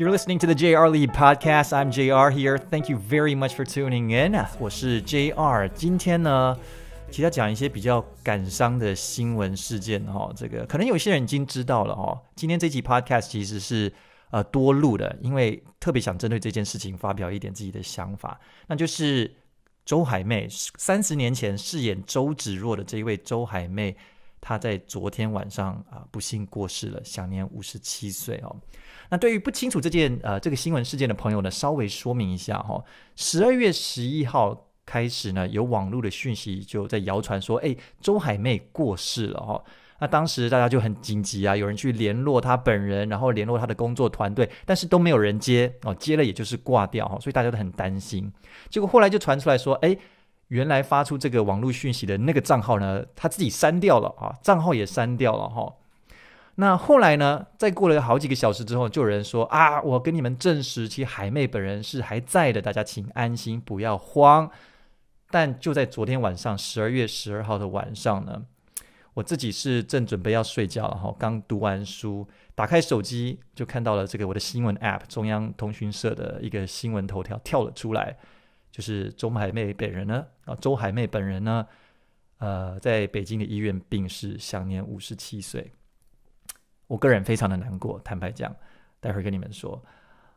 You're listening to the J R Lee podcast. I'm J R here. Thank you very much for tuning in. 我是 J R。今天呢，其要讲一些比较感伤的新闻事件哈。这个可能有些人已经知道了哈。今天这期 podcast 其实是呃多录的，因为特别想针对这件事情发表一点自己的想法。那就是周海媚，三十年前饰演周芷若的这一位周海媚，她在昨天晚上啊不幸过世了，享年五十七岁哦。那对于不清楚这件呃这个新闻事件的朋友呢，稍微说明一下哈。十二月十一号开始呢，有网络的讯息就在谣传说，哎，周海媚过世了哈。那当时大家就很紧急啊，有人去联络她本人，然后联络她的工作团队，但是都没有人接哦，接了也就是挂掉哈，所以大家都很担心。结果后来就传出来说，哎，原来发出这个网络讯息的那个账号呢，他自己删掉了啊，账号也删掉了哈。那后来呢？再过了好几个小时之后，就有人说啊，我跟你们证实，其实海妹本人是还在的，大家请安心，不要慌。但就在昨天晚上，十二月十二号的晚上呢，我自己是正准备要睡觉了哈，刚读完书，打开手机就看到了这个我的新闻 app，中央通讯社的一个新闻头条跳了出来，就是周海媚本人呢啊，周海媚本人呢，呃，在北京的医院病逝，享年五十七岁。我个人非常的难过，坦白讲，待会儿跟你们说，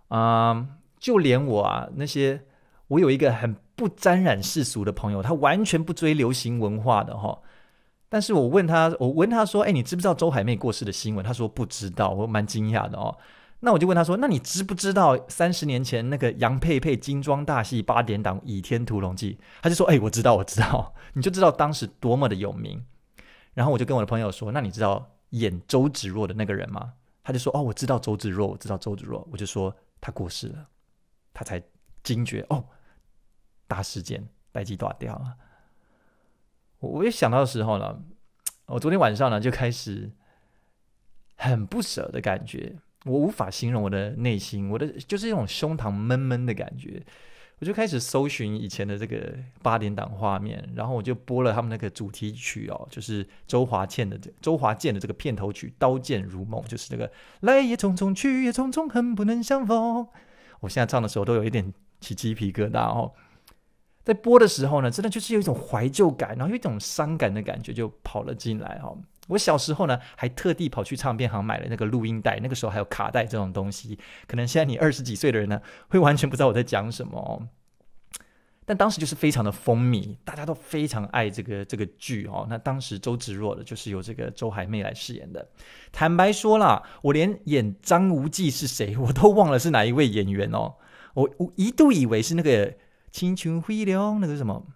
啊，就连我啊，那些我有一个很不沾染世俗的朋友，他完全不追流行文化的哈，但是我问他，我问他说，哎，你知不知道周海媚过世的新闻？他说不知道，我蛮惊讶的哦。那我就问他说，那你知不知道三十年前那个杨佩佩金装大戏八点档《倚天屠龙记》？他就说，哎，我知道，我知道，你就知道当时多么的有名。然后我就跟我的朋友说，那你知道？演周芷若的那个人吗？他就说：“哦，我知道周芷若，我知道周芷若。”我就说他过世了，他才惊觉哦，大事件，待机断掉了。我，我也想到的时候了。我昨天晚上呢，就开始很不舍的感觉，我无法形容我的内心，我的就是一种胸膛闷闷的感觉。我就开始搜寻以前的这个八点档画面，然后我就播了他们那个主题曲哦，就是周华健的这周华健的这个片头曲《刀剑如梦》，就是那个来也匆匆去也匆匆，恨不能相逢。我现在唱的时候都有一点起鸡皮疙瘩哦，在播的时候呢，真的就是有一种怀旧感，然后有一种伤感的感觉就跑了进来哈。我小时候呢，还特地跑去唱片行买了那个录音带。那个时候还有卡带这种东西，可能现在你二十几岁的人呢，会完全不知道我在讲什么。但当时就是非常的风靡，大家都非常爱这个这个剧哦。那当时周芷若的就是由这个周海媚来饰演的。坦白说啦，我连演张无忌是谁我都忘了是哪一位演员哦。我我一度以为是那个青春飞了，那个什么。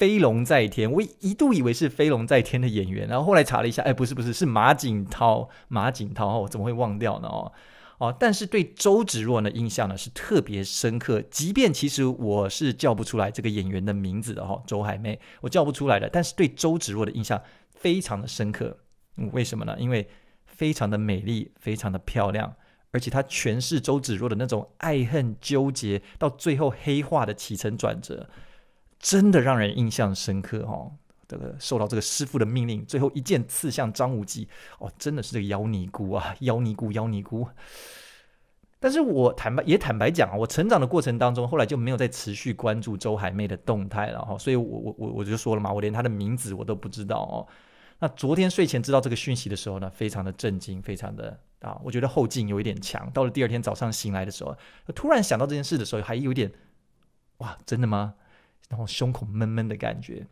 飞龙在天，我一度以为是飞龙在天的演员，然后后来查了一下，哎，不是不是，是马景涛，马景涛，我怎么会忘掉呢？哦，哦，但是对周芷若的印象呢是特别深刻，即便其实我是叫不出来这个演员的名字的哈，周海媚，我叫不出来的，但是对周芷若的印象非常的深刻，嗯，为什么呢？因为非常的美丽，非常的漂亮，而且她诠释周芷若的那种爱恨纠结到最后黑化的起承转折。真的让人印象深刻哦。这个受到这个师傅的命令，最后一剑刺向张无忌哦，真的是这个妖尼姑啊！妖尼姑，妖尼姑。但是我坦白也坦白讲啊，我成长的过程当中，后来就没有再持续关注周海媚的动态了哈。所以我我我我就说了嘛，我连她的名字我都不知道哦。那昨天睡前知道这个讯息的时候呢，非常的震惊，非常的啊，我觉得后劲有一点强。到了第二天早上醒来的时候，突然想到这件事的时候，还有点哇，真的吗？然后胸口闷闷的感觉。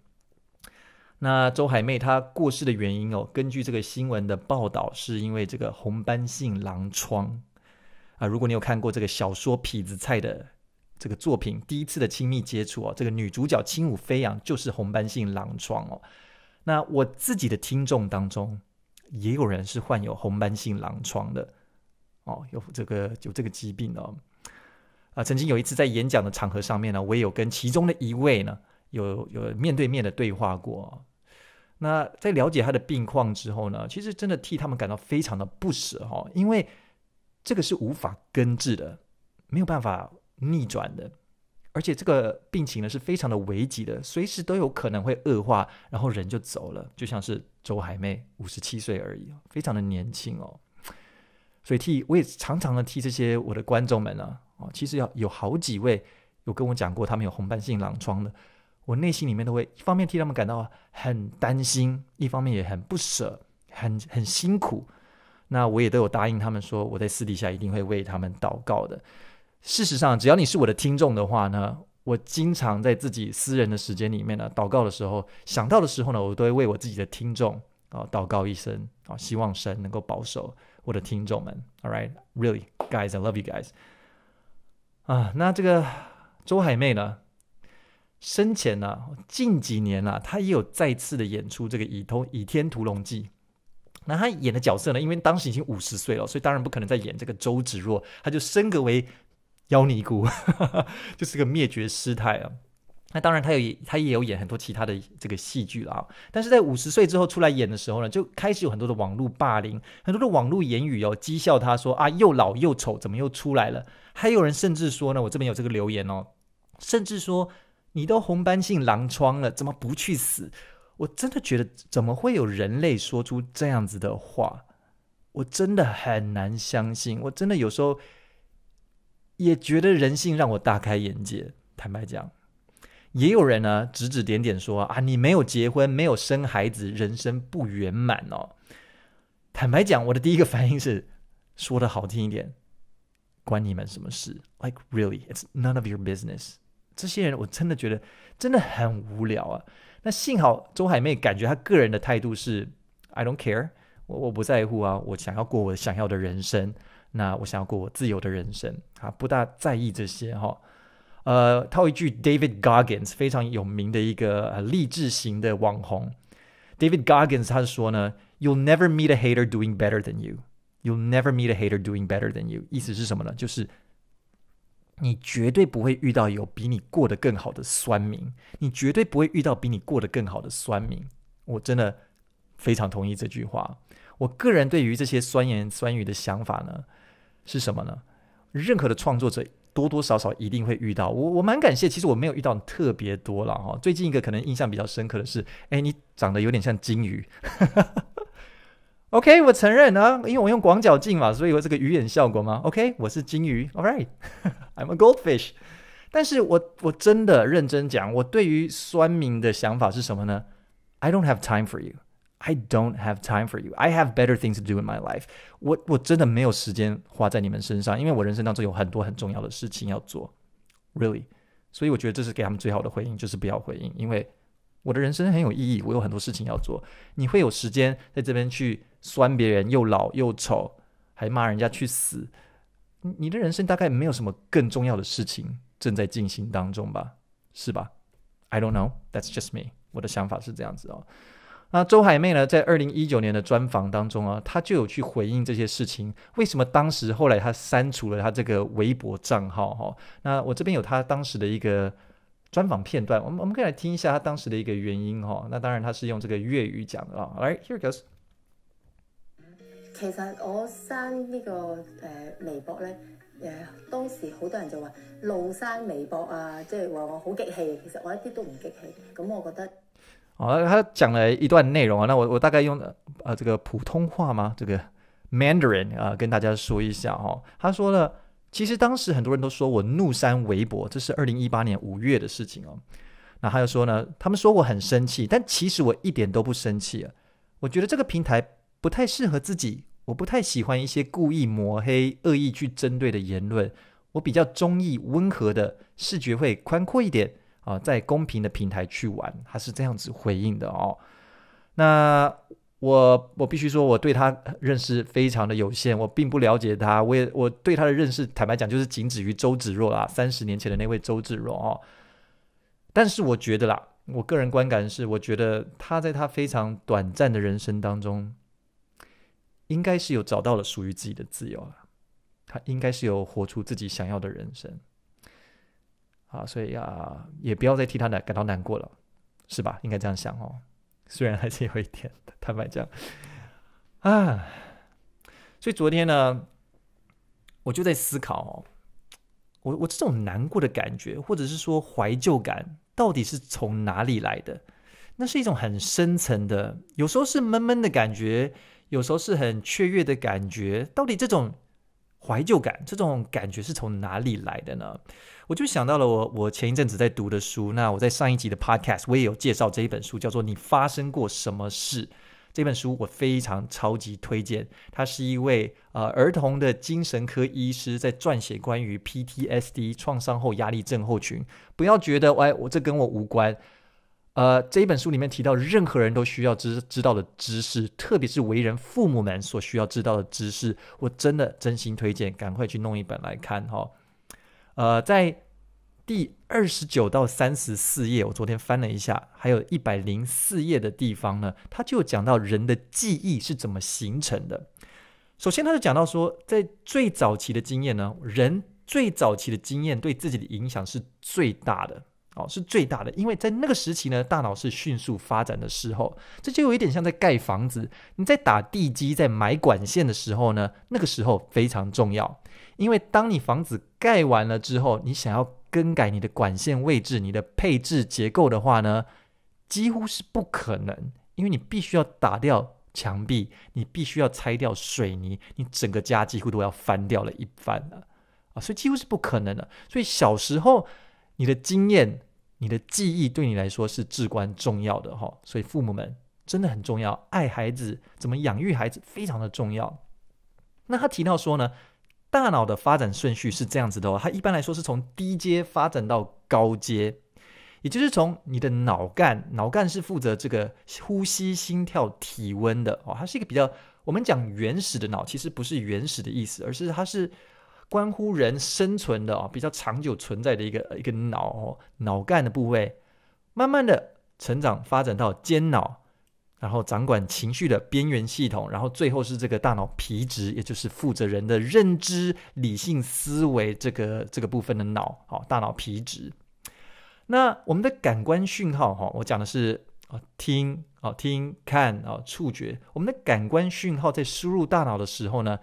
那周海媚她过世的原因哦，根据这个新闻的报道，是因为这个红斑性狼疮啊。如果你有看过这个小说《痞子蔡》的这个作品，第一次的亲密接触哦，这个女主角轻舞飞扬就是红斑性狼疮哦。那我自己的听众当中，也有人是患有红斑性狼疮的哦，有这个有这个疾病哦。啊，曾经有一次在演讲的场合上面呢，我也有跟其中的一位呢，有有面对面的对话过。那在了解他的病况之后呢，其实真的替他们感到非常的不舍哈，因为这个是无法根治的，没有办法逆转的，而且这个病情呢是非常的危急的，随时都有可能会恶化，然后人就走了，就像是周海媚，五十七岁而已，非常的年轻哦。所以替我也常常的替这些我的观众们呢。哦，其实要有好几位有跟我讲过他们有红斑性狼疮的，我内心里面都会一方面替他们感到很担心，一方面也很不舍，很很辛苦。那我也都有答应他们说，我在私底下一定会为他们祷告的。事实上，只要你是我的听众的话呢，我经常在自己私人的时间里面呢，祷告的时候想到的时候呢，我都会为我自己的听众啊祷告一声啊，希望神能够保守我的听众们。All right, really, guys, I love you guys. 啊，那这个周海媚呢？生前呢，近几年啊，她也有再次的演出这个《倚天倚天屠龙记》。那她演的角色呢？因为当时已经五十岁了，所以当然不可能再演这个周芷若，她就升格为妖尼姑，就是个灭绝师太啊。那当然，他有他也有演很多其他的这个戏剧了啊。但是在五十岁之后出来演的时候呢，就开始有很多的网络霸凌，很多的网络言语哦，讥笑他说啊，又老又丑，怎么又出来了？还有人甚至说呢，我这边有这个留言哦，甚至说你都红斑性狼疮了，怎么不去死？我真的觉得怎么会有人类说出这样子的话？我真的很难相信。我真的有时候也觉得人性让我大开眼界。坦白讲。也有人呢指指点点说啊，你没有结婚，没有生孩子，人生不圆满哦。坦白讲，我的第一个反应是，说的好听一点，关你们什么事？Like really, it's none of your business。这些人我真的觉得真的很无聊啊。那幸好周海媚感觉她个人的态度是，I don't care，我我不在乎啊，我想要过我想要的人生，那我想要过我自由的人生啊，不大在意这些哈。呃，套一句 David Goggins 非常有名的一个励志型的网红，David Goggins 他是说呢，You'll never meet a hater doing better than you. You'll never meet a hater doing better than you. 意思是什么呢？就是你绝对不会遇到有比你过得更好的酸民，你绝对不会遇到比你过得更好的酸民。我真的非常同意这句话。我个人对于这些酸言酸语的想法呢，是什么呢？任何的创作者。多多少少一定会遇到我，我蛮感谢。其实我没有遇到特别多了哈。最近一个可能印象比较深刻的是，哎，你长得有点像金鱼。OK，我承认啊，因为我用广角镜嘛，所以有这个鱼眼效果嘛。OK，我是金鱼。All right，I'm a goldfish。但是我我真的认真讲，我对于酸民的想法是什么呢？I don't have time for you。I don't have time for you. I have better things to do in my life. 我我真的没有时间花在你们身上，因为我人生当中有很多很重要的事情要做，really。所以我觉得这是给他们最好的回应，就是不要回应，因为我的人生很有意义，我有很多事情要做。你会有时间在这边去酸别人，又老又丑，还骂人家去死？你的人生大概没有什么更重要的事情正在进行当中吧？是吧？I don't know. That's just me. 我的想法是这样子哦。那周海媚呢，在二零一九年的专访当中啊，她就有去回应这些事情。为什么当时后来她删除了她这个微博账号？哈，那我这边有她当时的一个专访片段，我们我们可以来听一下她当时的一个原因。哈，那当然她是用这个粤语讲的啊。来，here t h goes。其实我删呢个诶微博咧，诶，当时好多人就话露删微博啊，即系话我好激气。其实我一啲都唔激气，咁我觉得。哦，他讲了一段内容啊，那我我大概用呃这个普通话吗？这个 Mandarin 啊，跟大家说一下哈。他说了，其实当时很多人都说我怒删微博，这是二零一八年五月的事情哦。那他又说呢，他们说我很生气，但其实我一点都不生气啊。我觉得这个平台不太适合自己，我不太喜欢一些故意抹黑、恶意去针对的言论，我比较中意温和的，视觉会宽阔一点。啊，在公平的平台去玩，他是这样子回应的哦。那我我必须说，我对他认识非常的有限，我并不了解他，我也我对他的认识，坦白讲就是仅止于周芷若啦，三十年前的那位周芷若哦。但是我觉得啦，我个人观感是，我觉得他在他非常短暂的人生当中，应该是有找到了属于自己的自由了，他应该是有活出自己想要的人生。啊，所以啊，也不要再替他难感到难过了，是吧？应该这样想哦。虽然还是有一点，坦白讲，啊，所以昨天呢，我就在思考，我我这种难过的感觉，或者是说怀旧感，到底是从哪里来的？那是一种很深层的，有时候是闷闷的感觉，有时候是很雀跃的感觉，到底这种。怀旧感这种感觉是从哪里来的呢？我就想到了我我前一阵子在读的书，那我在上一集的 podcast 我也有介绍这一本书，叫做《你发生过什么事》。这本书我非常超级推荐，它是一位呃儿童的精神科医师在撰写关于 PTSD 创伤后压力症候群。不要觉得哎，我这跟我无关。呃，这一本书里面提到任何人都需要知知道的知识，特别是为人父母们所需要知道的知识，我真的真心推荐，赶快去弄一本来看哈。呃，在第二十九到三十四页，我昨天翻了一下，还有一百零四页的地方呢，他就讲到人的记忆是怎么形成的。首先，他就讲到说，在最早期的经验呢，人最早期的经验对自己的影响是最大的。哦，是最大的，因为在那个时期呢，大脑是迅速发展的时候，这就有一点像在盖房子，你在打地基、在埋管线的时候呢，那个时候非常重要，因为当你房子盖完了之后，你想要更改你的管线位置、你的配置结构的话呢，几乎是不可能，因为你必须要打掉墙壁，你必须要拆掉水泥，你整个家几乎都要翻掉了一番了啊，所以几乎是不可能的。所以小时候你的经验。你的记忆对你来说是至关重要的哈，所以父母们真的很重要，爱孩子、怎么养育孩子非常的重要。那他提到说呢，大脑的发展顺序是这样子的，哦，它一般来说是从低阶发展到高阶，也就是从你的脑干，脑干是负责这个呼吸、心跳、体温的哦，它是一个比较我们讲原始的脑，其实不是原始的意思，而是它是。关乎人生存的啊，比较长久存在的一个一个脑哦、脑干的部位，慢慢的成长发展到肩脑，然后掌管情绪的边缘系统，然后最后是这个大脑皮质，也就是负责人的认知、理性思维这个这个部分的脑，好，大脑皮质。那我们的感官讯号哈，我讲的是哦，听哦，听看啊，触觉，我们的感官讯号在输入大脑的时候呢？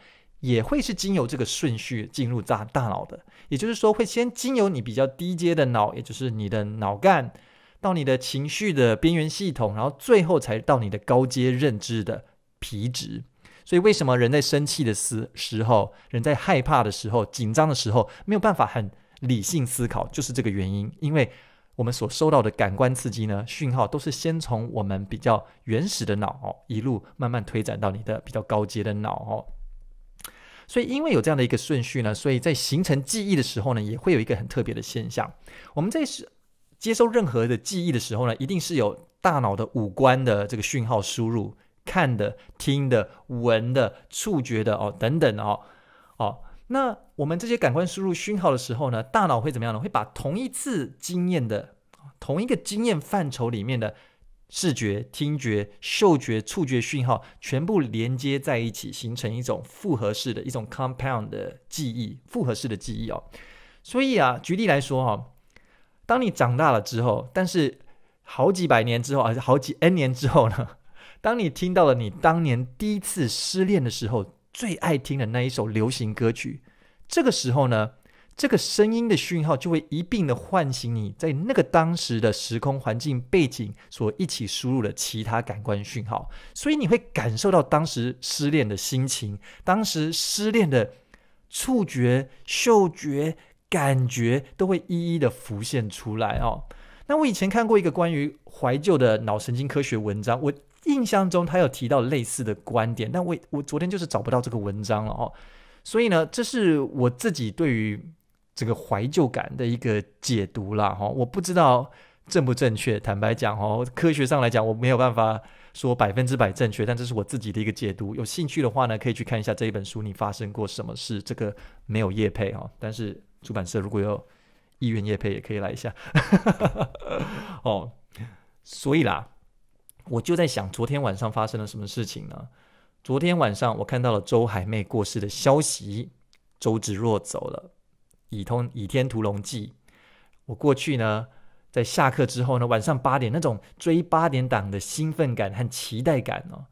也会是经由这个顺序进入大大脑的，也就是说，会先经由你比较低阶的脑，也就是你的脑干，到你的情绪的边缘系统，然后最后才到你的高阶认知的皮质。所以，为什么人在生气的时时候，人在害怕的时候，紧张的时候，没有办法很理性思考，就是这个原因。因为我们所收到的感官刺激呢，讯号都是先从我们比较原始的脑哦，一路慢慢推展到你的比较高阶的脑哦。所以，因为有这样的一个顺序呢，所以在形成记忆的时候呢，也会有一个很特别的现象。我们在是接受任何的记忆的时候呢，一定是有大脑的五官的这个讯号输入，看的、听的、闻的、触觉的哦，等等哦，哦，那我们这些感官输入讯号的时候呢，大脑会怎么样呢？会把同一次经验的同一个经验范畴里面的。视觉、听觉、嗅觉、触觉讯号全部连接在一起，形成一种复合式的一种 compound 的记忆，复合式的记忆哦。所以啊，举例来说哈，当你长大了之后，但是好几百年之后啊，好几 n 年之后呢，当你听到了你当年第一次失恋的时候最爱听的那一首流行歌曲，这个时候呢。这个声音的讯号就会一并的唤醒你在那个当时的时空环境背景所一起输入的其他感官讯号，所以你会感受到当时失恋的心情，当时失恋的触觉、嗅觉、感觉都会一一的浮现出来哦。那我以前看过一个关于怀旧的脑神经科学文章，我印象中他有提到类似的观点，但我我昨天就是找不到这个文章了哦。所以呢，这是我自己对于。这个怀旧感的一个解读啦，哈，我不知道正不正确。坦白讲，哦，科学上来讲，我没有办法说百分之百正确，但这是我自己的一个解读。有兴趣的话呢，可以去看一下这一本书。你发生过什么事？这个没有业配哈，但是出版社如果有意愿业配，也可以来一下。哦，所以啦，我就在想，昨天晚上发生了什么事情呢？昨天晚上，我看到了周海媚过世的消息，周芷若走了。《倚天倚天屠龙记》，我过去呢，在下课之后呢，晚上八点那种追八点档的兴奋感和期待感哦，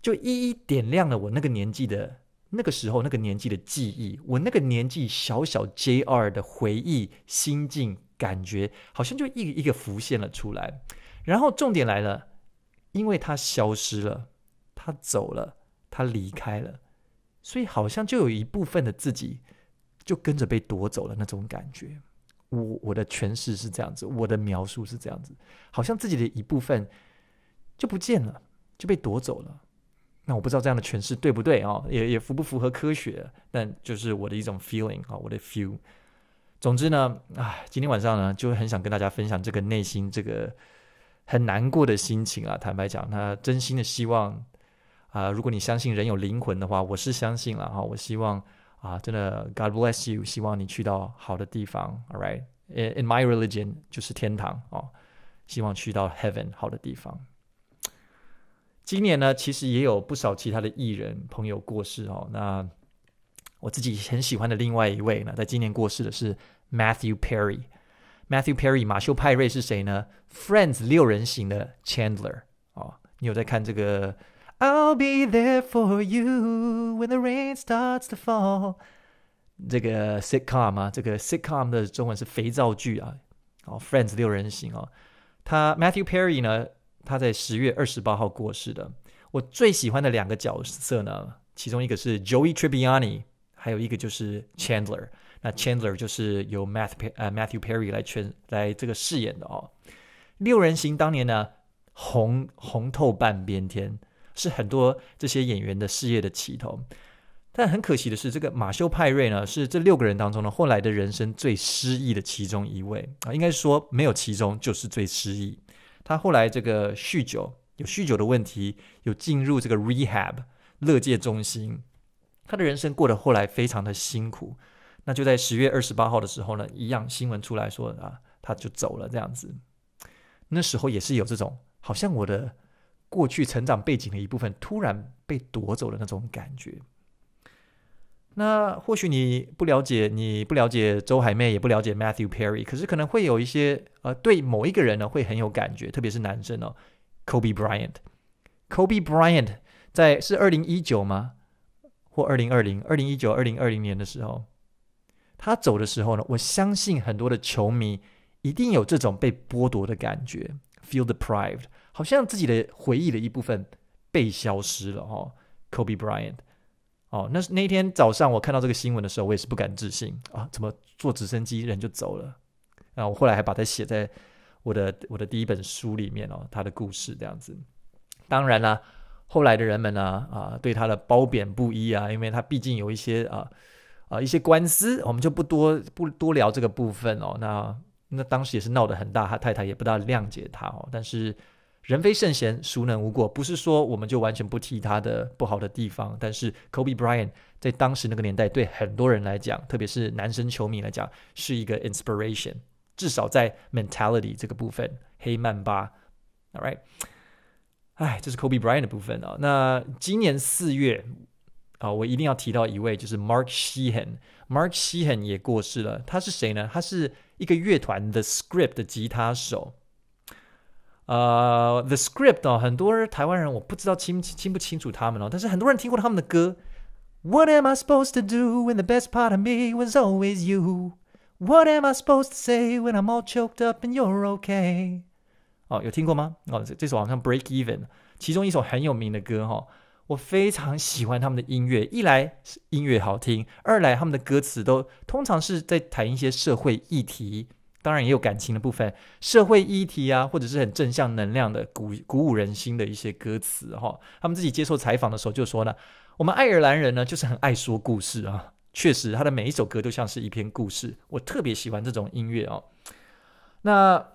就一一点亮了我那个年纪的那个时候那个年纪的记忆，我那个年纪小小 JR 的回忆心境感觉，好像就一一个浮现了出来。然后重点来了，因为他消失了，他走了，他离开了，所以好像就有一部分的自己。就跟着被夺走了那种感觉，我我的诠释是这样子，我的描述是这样子，好像自己的一部分就不见了，就被夺走了。那我不知道这样的诠释对不对啊，也也符不符合科学？但就是我的一种 feeling 啊，我的 feel。总之呢，啊，今天晚上呢，就很想跟大家分享这个内心这个很难过的心情啊。坦白讲，那真心的希望啊，如果你相信人有灵魂的话，我是相信了哈。我希望。啊，真的，God bless you，希望你去到好的地方，All right，in in my religion 就是天堂哦，希望去到 Heaven 好的地方。今年呢，其实也有不少其他的艺人朋友过世哦。那我自己很喜欢的另外一位呢，在今年过世的是 Matthew Perry，Matthew Perry 马修派瑞是谁呢？Friends 六人行的 Chandler 哦，你有在看这个？I'll be there for you when the rain starts to fall。这个 sitcom 啊，这个 sitcom 的中文是肥皂剧啊。哦，Friends 六人行哦。他 Matthew Perry 呢，他在十月二十八号过世的。我最喜欢的两个角色呢，其中一个是 Joey Tribbiani，还有一个就是 Chandler。那 Chandler 就是由 m a t t 呃 Matthew Perry 来全来这个饰演的哦。六人行当年呢红红透半边天。是很多这些演员的事业的起头，但很可惜的是，这个马修派瑞呢，是这六个人当中呢，后来的人生最失意的其中一位啊，应该说没有其中就是最失意。他后来这个酗酒，有酗酒的问题，有进入这个 rehab 乐界中心，他的人生过得后来非常的辛苦。那就在十月二十八号的时候呢，一样新闻出来说啊，他就走了这样子。那时候也是有这种，好像我的。过去成长背景的一部分突然被夺走的那种感觉。那或许你不了解，你不了解周海媚，也不了解 Matthew Perry，可是可能会有一些呃，对某一个人呢会很有感觉，特别是男生哦，Kobe Bryant。Kobe Bryant 在是二零一九吗？或二零二零？二零一九二零二零年的时候，他走的时候呢，我相信很多的球迷一定有这种被剥夺的感觉，feel deprived。好像自己的回忆的一部分被消失了哦，Kobe Bryant，哦，那那天早上我看到这个新闻的时候，我也是不敢置信啊，怎么坐直升机人就走了？啊，我后来还把它写在我的我的第一本书里面哦，他的故事这样子。当然啦，后来的人们呢啊，对他的褒贬不一啊，因为他毕竟有一些啊啊一些官司，我们就不多不多聊这个部分哦。那那当时也是闹得很大，他太太也不大谅解他哦，但是。人非圣贤，孰能无过？不是说我们就完全不提他的不好的地方，但是 Kobe Bryant 在当时那个年代，对很多人来讲，特别是男生球迷来讲，是一个 inspiration。至少在 mentality 这个部分，黑曼巴，All right。哎，这是 Kobe Bryant 的部分啊。那今年四月啊，我一定要提到一位，就是 Mark h e e h a n Mark h e e h a n 也过世了。他是谁呢？他是一个乐团 The Script 的吉他手。呃，The Script 哦，很多台湾人我不知道清清不清楚他们哦，但是很多人听过他们的歌。What am I supposed to do when the best part of me was always you? What am I supposed to say when I'm all choked up and you're okay? 哦，有听过吗？哦，这首好像 Break Even，其中一首很有名的歌哈。我非常喜欢他们的音乐，一来音乐好听，二来他们的歌词都通常是在谈一些社会议题。当然也有感情的部分，社会议题啊，或者是很正向能量的、鼓鼓舞人心的一些歌词。哈，他们自己接受采访的时候就说呢，我们爱尔兰人呢就是很爱说故事啊。确实，他的每一首歌都像是一篇故事。我特别喜欢这种音乐哦。那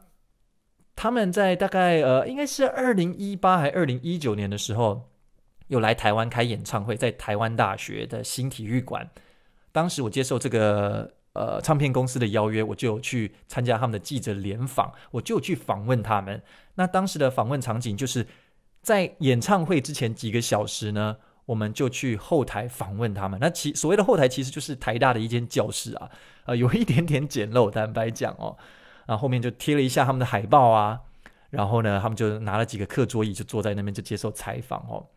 他们在大概呃，应该是二零一八还二零一九年的时候，有来台湾开演唱会，在台湾大学的新体育馆。当时我接受这个。呃，唱片公司的邀约，我就去参加他们的记者联访，我就去访问他们。那当时的访问场景就是在演唱会之前几个小时呢，我们就去后台访问他们。那其所谓的后台其实就是台大的一间教室啊，呃，有一点点简陋，坦白讲哦。然后后面就贴了一下他们的海报啊，然后呢，他们就拿了几个课桌椅就坐在那边就接受采访哦。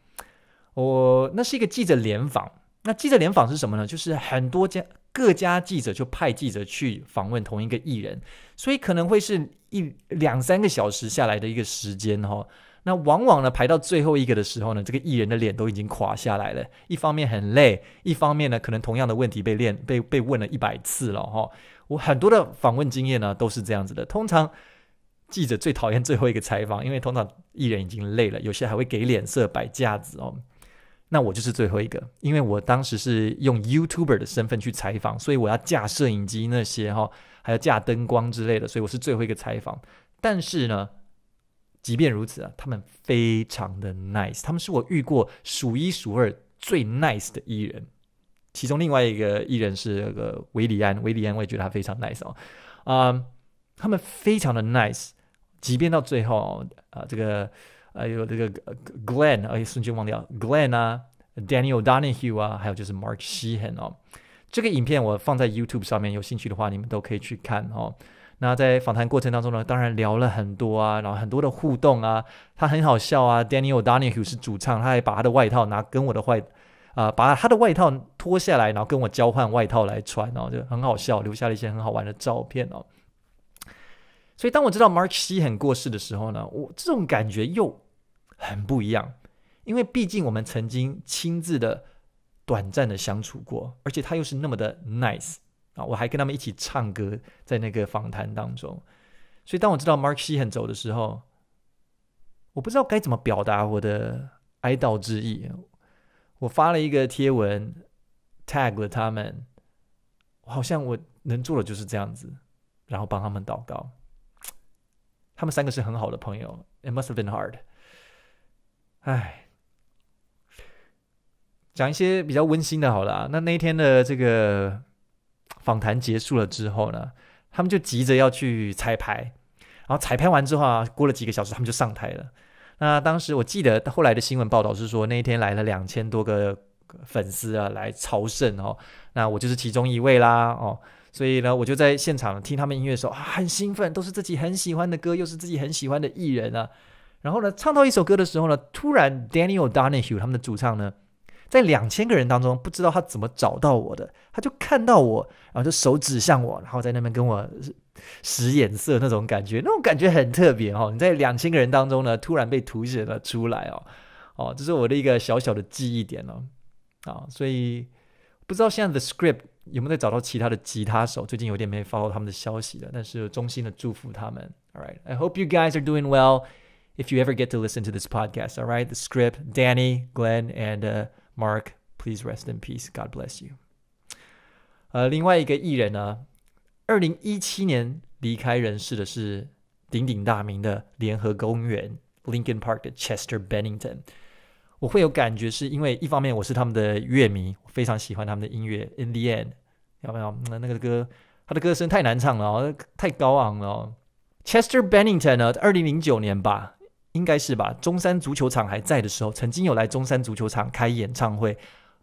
我那是一个记者联访，那记者联访是什么呢？就是很多家。各家记者就派记者去访问同一个艺人，所以可能会是一两三个小时下来的一个时间哈。那往往呢排到最后一个的时候呢，这个艺人的脸都已经垮下来了。一方面很累，一方面呢可能同样的问题被练被被问了一百次了哈。我很多的访问经验呢都是这样子的。通常记者最讨厌最后一个采访，因为通常艺人已经累了，有些还会给脸色摆架子哦。那我就是最后一个，因为我当时是用 YouTuber 的身份去采访，所以我要架摄影机那些哈，还要架灯光之类的，所以我是最后一个采访。但是呢，即便如此啊，他们非常的 nice，他们是我遇过数一数二最 nice 的艺人。其中另外一个艺人是那个维里安，维里安我也觉得他非常 nice 哦。啊，他们非常的 nice，即便到最后啊，这个。还有这个 Glenn，哎，瞬间忘掉 Glenn 啊，Daniel d o n a h u e 啊，还有就是 Mark Sheehan 哦，这个影片我放在 YouTube 上面，有兴趣的话你们都可以去看哦。那在访谈过程当中呢，当然聊了很多啊，然后很多的互动啊，他很好笑啊。Daniel d o n a h u e 是主唱，他还把他的外套拿跟我的外，啊，把他的外套脱下来，然后跟我交换外套来穿，哦，就很好笑，留下了一些很好玩的照片哦。所以当我知道 Mark a 很过世的时候呢，我这种感觉又。很不一样，因为毕竟我们曾经亲自的、短暂的相处过，而且他又是那么的 nice 啊！我还跟他们一起唱歌，在那个访谈当中。所以当我知道 Mark a 很走的时候，我不知道该怎么表达我的哀悼之意。我发了一个贴文，tag 了他们，好像我能做的就是这样子，然后帮他们祷告。他们三个是很好的朋友。It must have been hard. 唉，讲一些比较温馨的，好了。那那一天的这个访谈结束了之后呢，他们就急着要去彩排。然后彩排完之后啊，过了几个小时，他们就上台了。那当时我记得后来的新闻报道是说，那一天来了两千多个粉丝啊，来朝圣哦。那我就是其中一位啦，哦，所以呢，我就在现场听他们音乐的时候，啊，很兴奋，都是自己很喜欢的歌，又是自己很喜欢的艺人啊。然后呢，唱到一首歌的时候呢，突然 Daniel d o n a h u e 他们的主唱呢，在两千个人当中，不知道他怎么找到我的，他就看到我，然后就手指向我，然后在那边跟我使眼色，那种感觉，那种感觉很特别哦。你在两千个人当中呢，突然被凸显了出来哦，哦，这是我的一个小小的记忆点哦，啊。所以不知道现在 The Script 有没有找到其他的吉他手，最近有点没发到他们的消息了，但是衷心的祝福他们。All right, I hope you guys are doing well. if you ever get to listen to this podcast. All right. The script, Danny, Glenn, and uh, Mark, please rest in peace. God bless you. 呃，另外一个艺人呢，二零一七年离开人世的是鼎鼎大名的联合公园 uh, （Linkin Park） 的 Chester Bennington。我会有感觉，是因为一方面我是他们的乐迷，我非常喜欢他们的音乐。In the end，有没有？那那个歌，他的歌声太难唱了、哦，太高昂了、哦。Chester Bennington 呢，二零零九年吧，应该是吧？中山足球场还在的时候，曾经有来中山足球场开演唱会。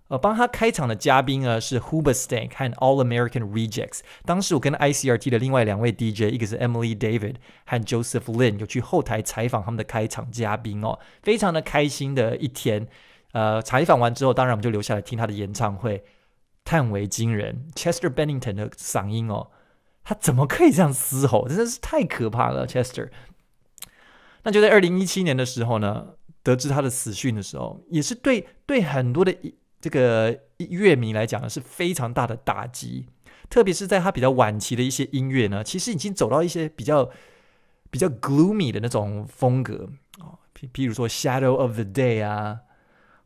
呃，帮他开场的嘉宾呢是 h u b e r Stan 和 All American Rejects。当时我跟 ICRT 的另外两位 DJ，一个是 Emily David 和 Joseph l i n 有去后台采访他们的开场嘉宾哦，非常的开心的一天。呃，采访完之后，当然我们就留下来听他的演唱会，叹为惊人。Chester Bennington 的嗓音哦，他怎么可以这样嘶吼？真的是太可怕了，Chester。那就在二零一七年的时候呢，得知他的死讯的时候，也是对对很多的这个乐迷来讲呢，是非常大的打击。特别是在他比较晚期的一些音乐呢，其实已经走到一些比较比较 g l o o m y 的那种风格啊，譬譬如说《Shadow of the Day》啊，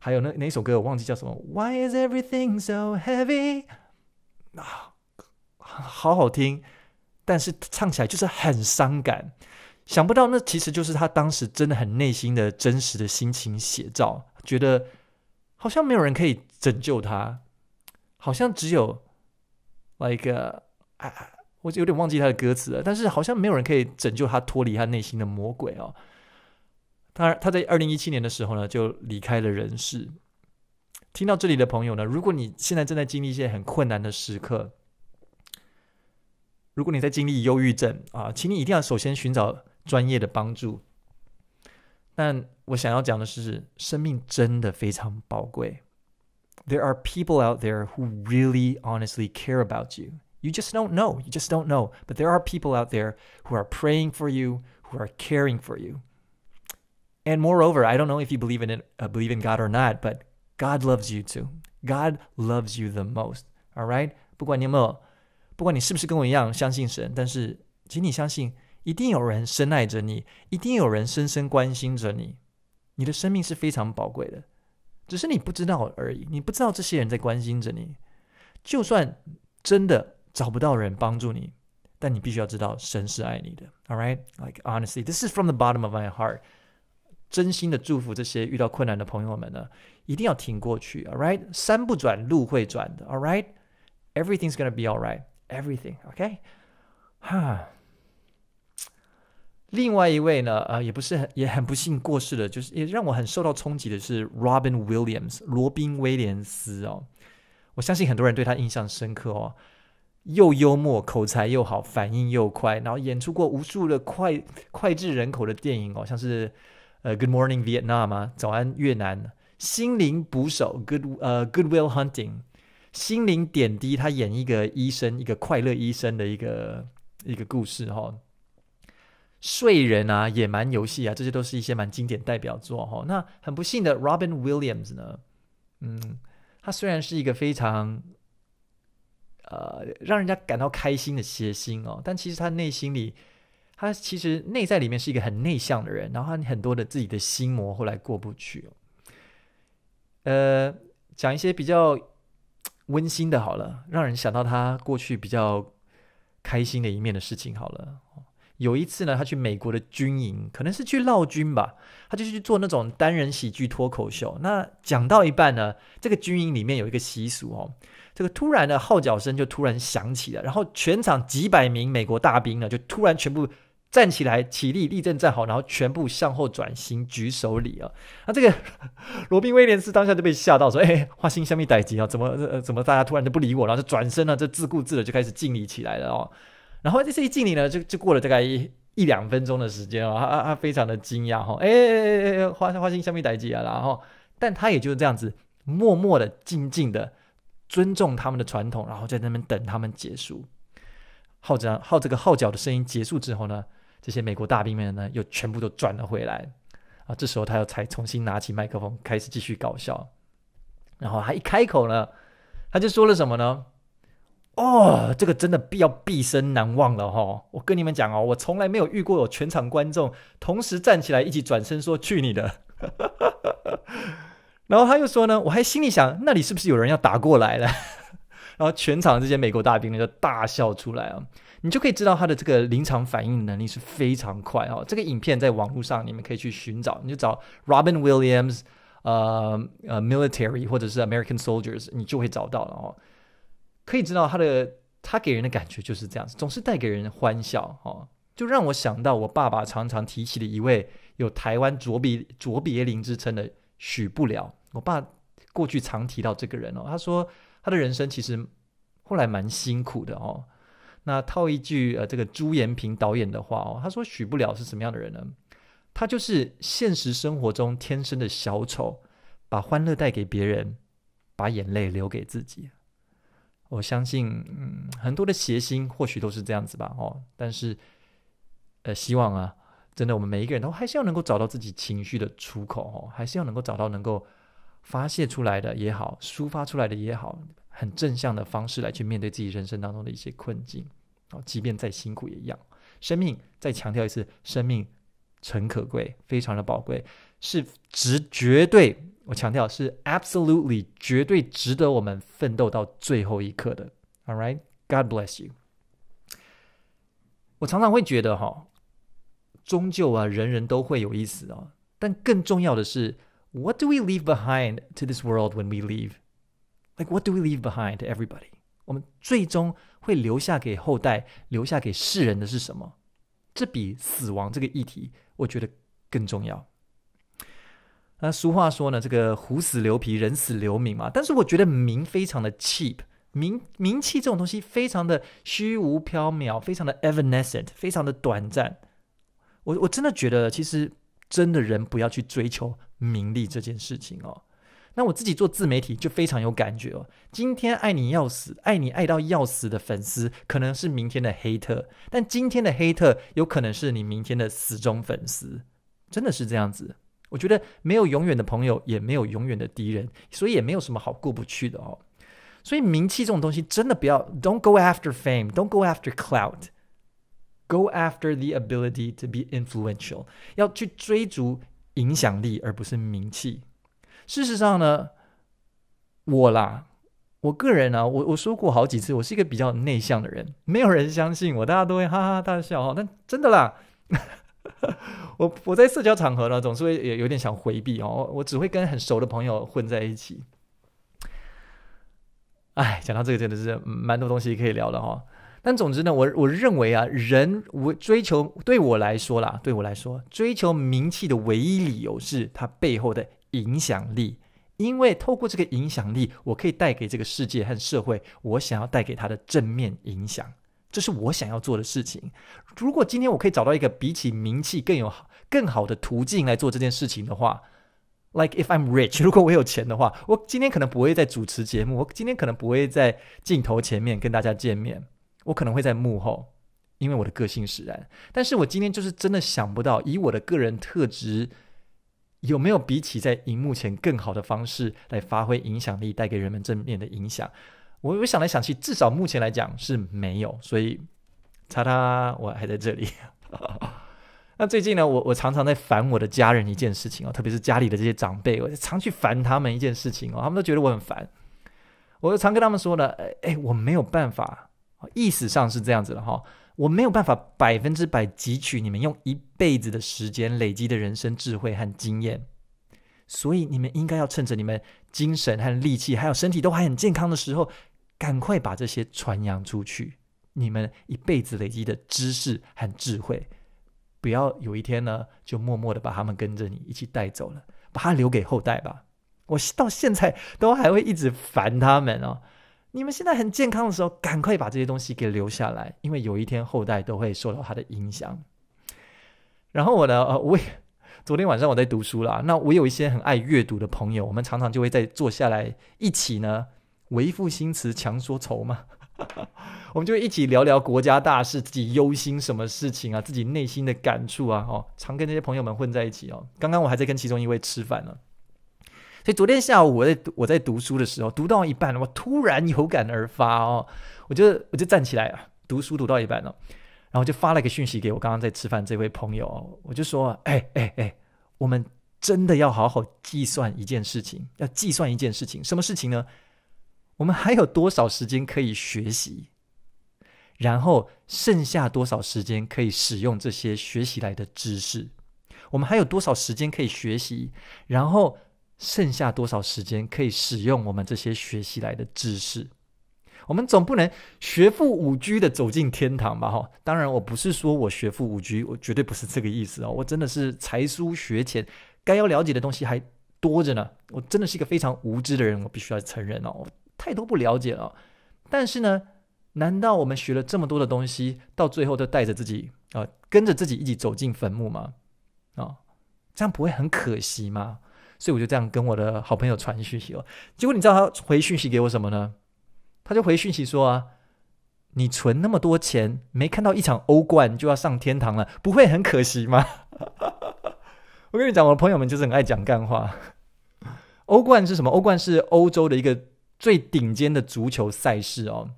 还有那那首歌我忘记叫什么，《Why is Everything So Heavy》啊，好好听，但是唱起来就是很伤感。想不到，那其实就是他当时真的很内心的真实的心情写照，觉得好像没有人可以拯救他，好像只有 like 啊，我有点忘记他的歌词了，但是好像没有人可以拯救他脱离他内心的魔鬼哦。他他在二零一七年的时候呢，就离开了人世。听到这里的朋友呢，如果你现在正在经历一些很困难的时刻，如果你在经历忧郁症啊，请你一定要首先寻找。专业的帮助。但我想要讲的是，生命真的非常宝贵。There are people out there who really honestly care about you. You just don't know. You just don't know. But there are people out there who are praying for you, who are caring for you. And moreover, I don't know if you believe in it, uh, believe in God or not, but God loves you too. God loves you the most. All 一定有人深爱着你，一定有人深深关心着你。你的生命是非常宝贵的，只是你不知道而已。你不知道这些人在关心着你。就算真的找不到人帮助你，但你必须要知道神是爱你的。All right, like honestly, this is from the bottom of my heart. everything's right，山不转路会转的。All right，everything's gonna be all right. Everything, okay? Huh. 另外一位呢，呃，也不是很也很不幸过世的，就是也让我很受到冲击的是 Robin Williams 罗宾威廉斯哦，我相信很多人对他印象深刻哦，又幽默，口才又好，反应又快，然后演出过无数的脍脍炙人口的电影哦，像是呃 Good Morning Vietnam 啊，《早安越南，心灵捕手 Good 呃 Goodwill Hunting，心灵点滴，他演一个医生，一个快乐医生的一个一个故事哈。睡人啊，野蛮游戏啊，这些都是一些蛮经典代表作哈。那很不幸的 Robin Williams 呢，嗯，他虽然是一个非常呃让人家感到开心的谐星哦，但其实他内心里，他其实内在里面是一个很内向的人，然后很多的自己的心魔后来过不去。呃，讲一些比较温馨的好了，让人想到他过去比较开心的一面的事情好了。有一次呢，他去美国的军营，可能是去闹军吧，他就去做那种单人喜剧脱口秀。那讲到一半呢，这个军营里面有一个习俗哦，这个突然的号角声就突然响起了，然后全场几百名美国大兵呢，就突然全部站起来起立立正站好，然后全部向后转型举手礼啊。那这个 罗宾威廉斯当下就被吓到，说：“哎，花心香蜜逮急啊，怎么怎么大家突然就不理我了？就转身了，就自顾自的就开始敬礼起来了哦。”然后这次一敬礼呢，就就过了大概一一两分钟的时间哦，他他非常的惊讶哈，哎哎哎哎，花花心消灭殆尽啊，然后但他也就是这样子，默默的静静的尊重他们的传统，然后在那边等他们结束，号角号这个号角的声音结束之后呢，这些美国大兵们呢又全部都转了回来，啊，这时候他又才重新拿起麦克风开始继续搞笑，然后他一开口呢，他就说了什么呢？哦，这个真的必要毕生难忘了哈！我跟你们讲哦，我从来没有遇过有全场观众同时站起来一起转身说“去你的”，然后他又说呢，我还心里想那里是不是有人要打过来了？然后全场这些美国大兵呢就大笑出来啊！你就可以知道他的这个临场反应能力是非常快哦。这个影片在网络上你们可以去寻找，你就找 Robin Williams 呃呃 Military 或者是 American Soldiers，你就会找到了哦。可以知道他的他给人的感觉就是这样子，总是带给人欢笑哦，就让我想到我爸爸常常提起的一位有台湾卓别卓别林之称的许不了。我爸过去常提到这个人哦，他说他的人生其实后来蛮辛苦的哦。那套一句呃，这个朱延平导演的话哦，他说许不了是什么样的人呢？他就是现实生活中天生的小丑，把欢乐带给别人，把眼泪留给自己。我相信，嗯，很多的邪心或许都是这样子吧，哦，但是，呃，希望啊，真的，我们每一个人都还是要能够找到自己情绪的出口哦，还是要能够找到能够发泄出来的也好，抒发出来的也好，很正向的方式来去面对自己人生当中的一些困境，哦，即便再辛苦也一样。生命，再强调一次，生命诚可贵，非常的宝贵，是值绝对。我强调是 absolutely 绝对值得我们奋斗到最后一刻的。All right, God bless you。我常常会觉得哈、哦，终究啊，人人都会有意思啊、哦。但更重要的是，What do we leave behind to this world when we leave? Like what do we leave behind to everybody? 我们最终会留下给后代、留下给世人的是什么？这比死亡这个议题，我觉得更重要。那俗话说呢，这个虎死留皮，人死留名嘛。但是我觉得名非常的 cheap，名名气这种东西非常的虚无缥缈，非常的 evanescent，非常的短暂。我我真的觉得，其实真的人不要去追求名利这件事情哦。那我自己做自媒体就非常有感觉哦。今天爱你要死，爱你爱到要死的粉丝，可能是明天的黑特，但今天的黑特有可能是你明天的死忠粉丝，真的是这样子。我觉得没有永远的朋友，也没有永远的敌人，所以也没有什么好过不去的哦。所以名气这种东西真的不要，Don't go after fame, don't go after clout, go after the ability to be influential。要去追逐影响力，而不是名气。事实上呢，我啦，我个人啊，我我说过好几次，我是一个比较内向的人，没有人相信我，大家都会哈哈大笑哦。但真的啦。我我在社交场合呢，总是会也有点想回避哦。我只会跟很熟的朋友混在一起。哎，讲到这个，真的是蛮多东西可以聊的哈。但总之呢，我我认为啊，人我追求对我来说啦，对我来说，追求名气的唯一理由是它背后的影响力，因为透过这个影响力，我可以带给这个世界和社会我想要带给他的正面影响。这是我想要做的事情。如果今天我可以找到一个比起名气更有更好的途径来做这件事情的话，like if I'm rich，如果我有钱的话，我今天可能不会在主持节目，我今天可能不会在镜头前面跟大家见面，我可能会在幕后，因为我的个性使然。但是我今天就是真的想不到，以我的个人特质，有没有比起在荧幕前更好的方式来发挥影响力，带给人们正面的影响？我我想来想去，至少目前来讲是没有，所以查他，我还在这里。那最近呢，我我常常在烦我的家人一件事情哦，特别是家里的这些长辈，我常去烦他们一件事情哦，他们都觉得我很烦。我就常跟他们说呢，哎，我没有办法，意识上是这样子的哈，我没有办法百分之百汲取你们用一辈子的时间累积的人生智慧和经验，所以你们应该要趁着你们。精神和力气，还有身体都还很健康的时候，赶快把这些传扬出去。你们一辈子累积的知识和智慧，不要有一天呢，就默默的把他们跟着你一起带走了，把它留给后代吧。我到现在都还会一直烦他们哦。你们现在很健康的时候，赶快把这些东西给留下来，因为有一天后代都会受到他的影响。然后我的也昨天晚上我在读书啦，那我有一些很爱阅读的朋友，我们常常就会在坐下来一起呢，为赋新词强说愁嘛，我们就一起聊聊国家大事，自己忧心什么事情啊，自己内心的感触啊，哦，常跟那些朋友们混在一起哦。刚刚我还在跟其中一位吃饭呢，所以昨天下午我在我在读书的时候，读到一半，我突然有感而发哦，我就我就站起来啊，读书读到一半了。然后就发了一个讯息给我刚刚在吃饭这位朋友，我就说：“哎哎哎，我们真的要好好计算一件事情，要计算一件事情，什么事情呢？我们还有多少时间可以学习？然后剩下多少时间可以使用这些学习来的知识？我们还有多少时间可以学习？然后剩下多少时间可以使用我们这些学习来的知识？”我们总不能学富五居的走进天堂吧？哈，当然我不是说我学富五居，我绝对不是这个意思啊！我真的是才疏学浅，该要了解的东西还多着呢。我真的是一个非常无知的人，我必须要承认哦，太多不了解了。但是呢，难道我们学了这么多的东西，到最后都带着自己啊，跟着自己一起走进坟墓吗？啊，这样不会很可惜吗？所以我就这样跟我的好朋友传讯息哦。结果你知道他回讯息给我什么呢？他就回讯息说啊，你存那么多钱，没看到一场欧冠就要上天堂了，不会很可惜吗？我跟你讲，我的朋友们就是很爱讲干话。欧冠是什么？欧冠是欧洲的一个最顶尖的足球赛事哦。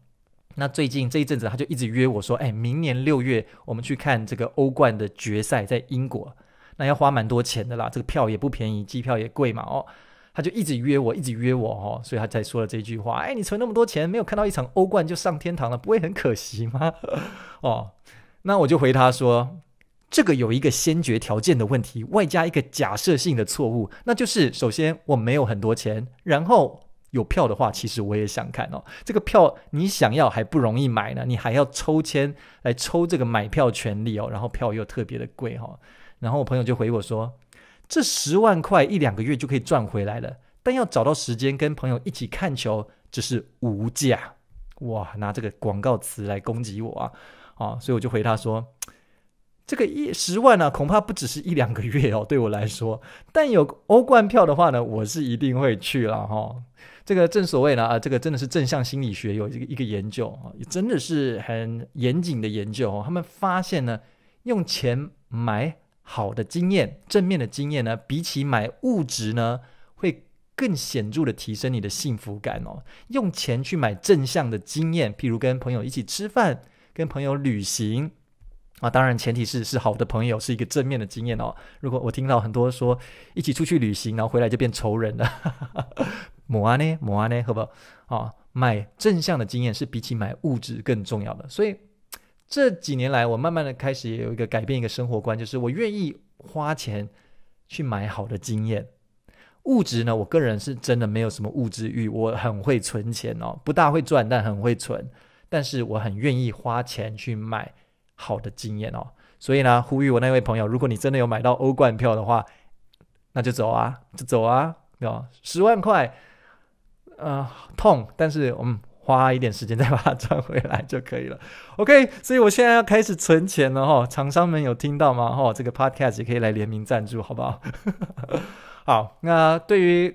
那最近这一阵子，他就一直约我说，哎，明年六月我们去看这个欧冠的决赛，在英国，那要花蛮多钱的啦，这个票也不便宜，机票也贵嘛，哦。他就一直约我，一直约我哦，所以他才说了这句话：，哎，你存那么多钱，没有看到一场欧冠就上天堂了，不会很可惜吗？哦，那我就回他说，这个有一个先决条件的问题，外加一个假设性的错误，那就是首先我没有很多钱，然后有票的话，其实我也想看哦，这个票你想要还不容易买呢，你还要抽签来抽这个买票权利哦，然后票又特别的贵哈，然后我朋友就回我说。这十万块一两个月就可以赚回来了，但要找到时间跟朋友一起看球，这是无价哇！拿这个广告词来攻击我啊！啊，所以我就回答说：这个一十万啊，恐怕不只是一两个月哦，对我来说。但有欧冠票的话呢，我是一定会去了哈。这个正所谓呢，啊，这个真的是正向心理学有一个一个研究啊，也真的是很严谨的研究哦。他们发现呢，用钱买。好的经验，正面的经验呢，比起买物质呢，会更显著的提升你的幸福感哦。用钱去买正向的经验，譬如跟朋友一起吃饭，跟朋友旅行啊，当然前提是是好的朋友，是一个正面的经验哦。如果我听到很多说一起出去旅行，然后回来就变仇人了，母 安呢，母安呢，好不好？啊，买正向的经验是比起买物质更重要的，所以。这几年来，我慢慢的开始也有一个改变，一个生活观，就是我愿意花钱去买好的经验。物质呢，我个人是真的没有什么物质欲，我很会存钱哦，不大会赚，但很会存。但是我很愿意花钱去买好的经验哦。所以呢，呼吁我那位朋友，如果你真的有买到欧冠票的话，那就走啊，就走啊，对吧？十万块，呃，痛，但是嗯。花一点时间再把它赚回来就可以了。OK，所以我现在要开始存钱了哈，厂商们有听到吗？哈，这个 Podcast 也可以来联名赞助，好不好？好，那对于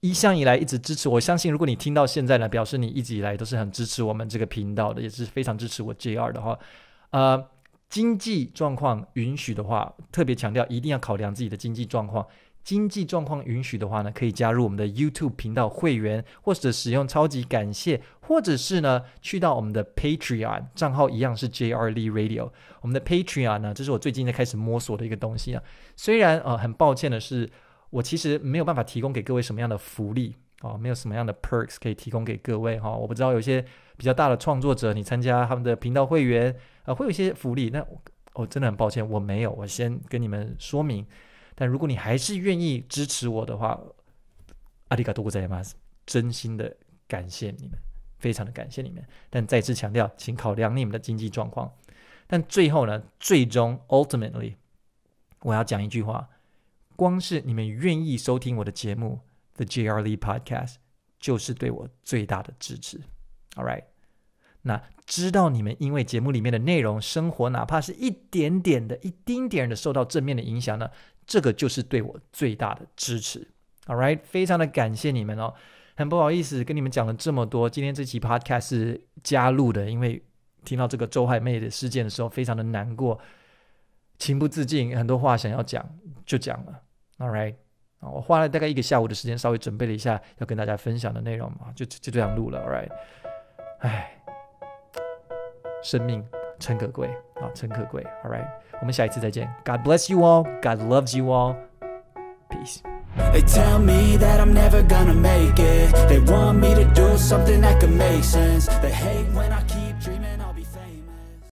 一向以来一直支持，我相信如果你听到现在呢，表示你一直以来都是很支持我们这个频道的，也是非常支持我 JR 的哈。呃，经济状况允许的话，特别强调一定要考量自己的经济状况。经济状况允许的话呢，可以加入我们的 YouTube 频道会员，或者使用超级感谢，或者是呢，去到我们的 Patreon 账号，一样是 JRL Radio。我们的 Patreon 呢，这是我最近在开始摸索的一个东西啊。虽然呃，很抱歉的是，我其实没有办法提供给各位什么样的福利啊，没有什么样的 perks 可以提供给各位哈。我不知道有些比较大的创作者，你参加他们的频道会员啊，会有一些福利。那我真的很抱歉，我没有，我先跟你们说明。但如果你还是愿意支持我的话，阿迪卡多古在马真心的感谢你们，非常的感谢你们。但再次强调，请考量你们的经济状况。但最后呢，最终 ultimately，我要讲一句话：，光是你们愿意收听我的节目 The JRL Podcast，就是对我最大的支持。All right，那知道你们因为节目里面的内容，生活哪怕是一点点的、一丁点的受到正面的影响呢？这个就是对我最大的支持。All right，非常的感谢你们哦，很不好意思跟你们讲了这么多。今天这期 Podcast 是加入的，因为听到这个周海媚的事件的时候，非常的难过，情不自禁，很多话想要讲，就讲了。All right，啊，我花了大概一个下午的时间，稍微准备了一下要跟大家分享的内容嘛，就就这样录了。All right，唉，生命。诚可贵啊，诚可贵。All right，我们下一次再见。God bless you all. God loves you all. Peace. They tell me that I'm never gonna make it. They want me to do something that could make sense. They hate when I